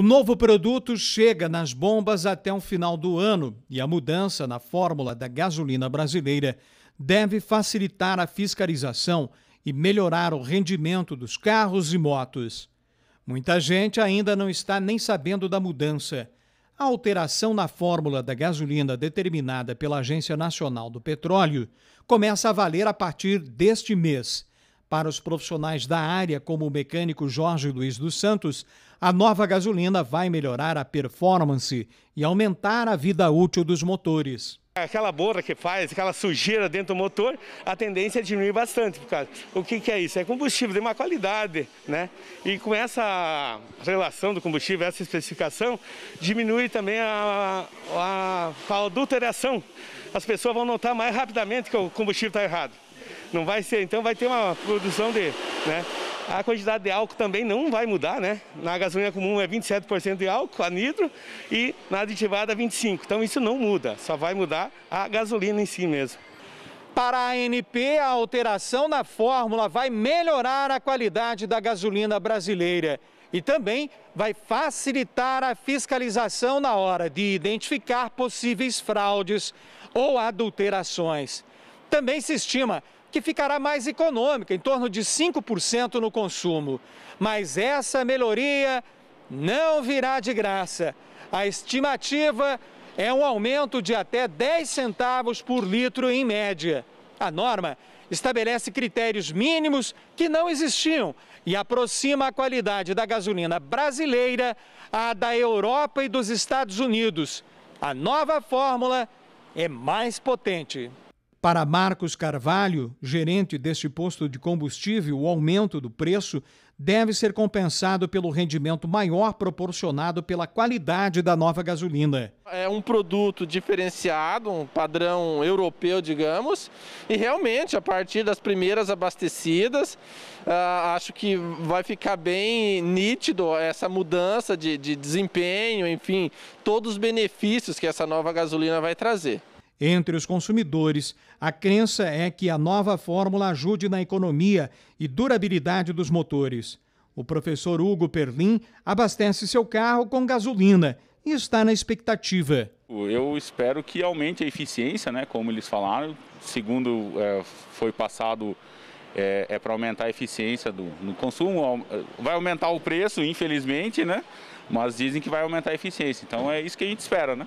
O novo produto chega nas bombas até o final do ano e a mudança na fórmula da gasolina brasileira deve facilitar a fiscalização e melhorar o rendimento dos carros e motos. Muita gente ainda não está nem sabendo da mudança. A alteração na fórmula da gasolina determinada pela Agência Nacional do Petróleo começa a valer a partir deste mês para os profissionais da área, como o mecânico Jorge Luiz dos Santos, a nova gasolina vai melhorar a performance e aumentar a vida útil dos motores. É, aquela borra que faz, aquela sujeira dentro do motor, a tendência é diminuir bastante. Por causa. O que, que é isso? É combustível de má qualidade, né? E com essa relação do combustível, essa especificação, diminui também a, a, a adulteração. As pessoas vão notar mais rapidamente que o combustível está errado não vai ser. Então vai ter uma produção de, né? A quantidade de álcool também não vai mudar, né? Na gasolina comum é 27% de álcool, a nitro, e na aditivada 25%. Então isso não muda, só vai mudar a gasolina em si mesmo. Para a ANP, a alteração na fórmula vai melhorar a qualidade da gasolina brasileira e também vai facilitar a fiscalização na hora de identificar possíveis fraudes ou adulterações. Também se estima que ficará mais econômica, em torno de 5% no consumo. Mas essa melhoria não virá de graça. A estimativa é um aumento de até 10 centavos por litro em média. A norma estabelece critérios mínimos que não existiam e aproxima a qualidade da gasolina brasileira à da Europa e dos Estados Unidos. A nova fórmula é mais potente. Para Marcos Carvalho, gerente deste posto de combustível, o aumento do preço deve ser compensado pelo rendimento maior proporcionado pela qualidade da nova gasolina. É um produto diferenciado, um padrão europeu, digamos, e realmente a partir das primeiras abastecidas, uh, acho que vai ficar bem nítido essa mudança de, de desempenho, enfim, todos os benefícios que essa nova gasolina vai trazer. Entre os consumidores, a crença é que a nova fórmula ajude na economia e durabilidade dos motores. O professor Hugo Perlim abastece seu carro com gasolina e está na expectativa. Eu espero que aumente a eficiência, né, como eles falaram. Segundo é, foi passado, é, é para aumentar a eficiência do, no consumo. Vai aumentar o preço, infelizmente, né? mas dizem que vai aumentar a eficiência. Então é isso que a gente espera. Né?